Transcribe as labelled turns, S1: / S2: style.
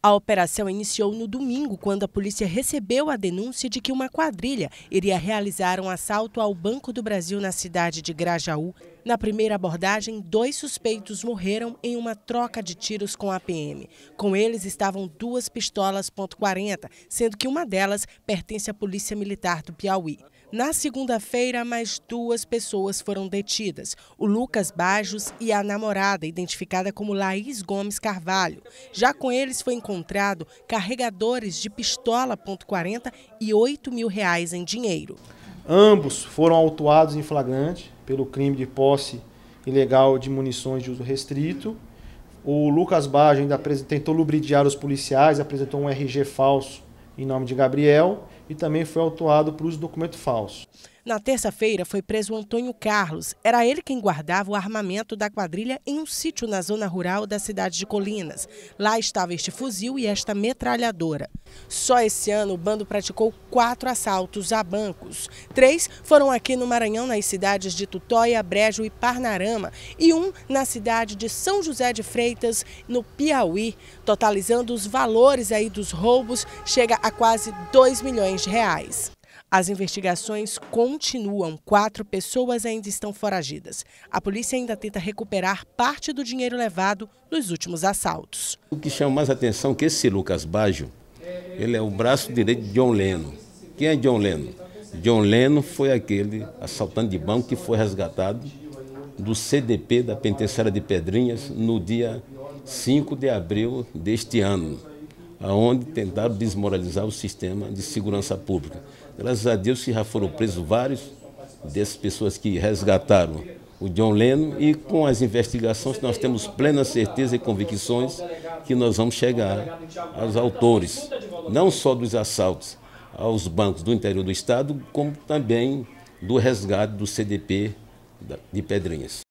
S1: A operação iniciou no domingo, quando a polícia recebeu a denúncia de que uma quadrilha iria realizar um assalto ao Banco do Brasil na cidade de Grajaú. Na primeira abordagem, dois suspeitos morreram em uma troca de tiros com a PM. Com eles estavam duas pistolas .40, sendo que uma delas pertence à Polícia Militar do Piauí. Na segunda-feira, mais duas pessoas foram detidas: o Lucas Bajos e a namorada, identificada como Laís Gomes Carvalho. Já com eles foi encontrado carregadores de pistola .40 e 8 mil reais em dinheiro.
S2: Ambos foram autuados em flagrante pelo crime de posse ilegal de munições de uso restrito. O Lucas Bajos ainda tentou lubridiar os policiais, apresentou um RG falso em nome de Gabriel e também foi autuado por uso de documento falso.
S1: Na terça-feira foi preso Antônio Carlos. Era ele quem guardava o armamento da quadrilha em um sítio na zona rural da cidade de Colinas. Lá estava este fuzil e esta metralhadora. Só esse ano o bando praticou quatro assaltos a bancos. Três foram aqui no Maranhão, nas cidades de Tutóia, Brejo e Parnarama, e um na cidade de São José de Freitas, no Piauí. Totalizando os valores aí dos roubos, chega a quase 2 milhões de reais. As investigações continuam. Quatro pessoas ainda estão foragidas. A polícia ainda tenta recuperar parte do dinheiro levado nos últimos assaltos.
S3: O que chama mais atenção é que esse Lucas Baggio, ele é o braço direito de John Leno. Quem é John Leno? John Leno foi aquele assaltante de banco que foi resgatado do CDP da Penitenciária de Pedrinhas no dia 5 de abril deste ano aonde tentaram desmoralizar o sistema de segurança pública. Graças a Deus que já foram presos vários dessas pessoas que resgataram o John Lennon e com as investigações nós temos plena certeza e convicções que nós vamos chegar aos autores, não só dos assaltos aos bancos do interior do estado, como também do resgate do CDP de Pedrinhas.